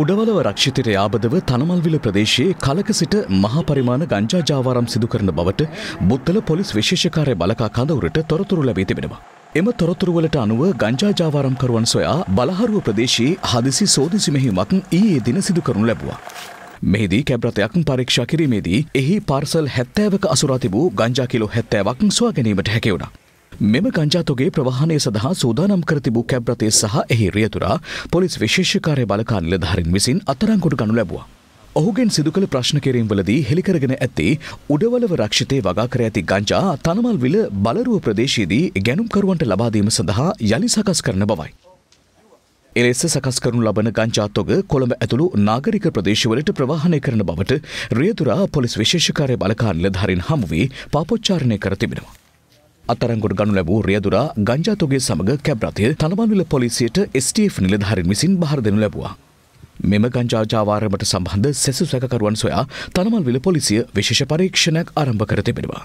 උඩවලව රක්ෂිතයට යාබදව තනමල්විල ප්‍රදේශයේ කලක සිට මහා පරිමාණ ගංජා ජාවාරම් සිදු කරන බවට බුත්තල පොලිස් විශේෂකාරය බලකා කඳවුරට තොරතුරු ලැබී තිබෙනවා. එම තොරතුරුවලට අනුව ගංජා ජාවාරම් කරුවන් සොයා බලහරුව ප්‍රදේශයේ හදිසි සෝදිසි මෙහිමක් ඊයේ දින සිදු කරනු ලැබුවා. මෙහිදී කැබ්‍රතයක් පරීක්ෂා කිරීමේදී එහි පාර්සල් හැත්තෑවක අසුරා තිබූ ගංජා කිලෝ හැත්තෑවක් සොයා ගැනීමට හැකිවුණා. මෙම ගංජාතොගේ ප්‍රවාහනය සඳහා සූදානම් කර තිබූ කැබ් රථය සහ එහි රියතුරා පොලිස් විශේෂකාරය බලකා නිලධාරීන් විසින් අත්අඩංගුවට ගනු ලැබුවා. ඔහුගෙන් සිදුකළ ප්‍රශ්න කිරීම්වලදී හෙළිකරගෙන ඇත්තේ උඩවලව රක්ෂිතය වගා කර ඇති ගංජා තනමල්විල බලරුව ප්‍රදේශයේදී ගැනුම්කරුවන්ට ලබාදීම සඳහා යළි සකස් කරන බවයි. එලෙස සකස් කරනු ලබන ගංජාතොග කොළඹ ඇතුළු නාගරික ප්‍රදේශවලට ප්‍රවාහනය කරන බවට රියතුරා පොලිස් විශේෂකාරය බලකාන්ල ධරින් හමුුවී පාපොච්චාරණය කර තිබෙනවා. අතරංගොට ගනු ලැබූ රියදුරා ගංජාතෝගේ සමඟ කැබ්රතිය තනබන්විල පොලිසියට ස්ටේෆ් නිලධාරින් විසින් බහර දෙනු ලැබවා. මෙම ගංජාජාවාරමට සම්බන්ධ සැසු සැකරුවන් සොයා තනමල්විල පොලිසිය විශේෂ පරීක්ෂණයක් අරම්භ කර තිබෙනවා.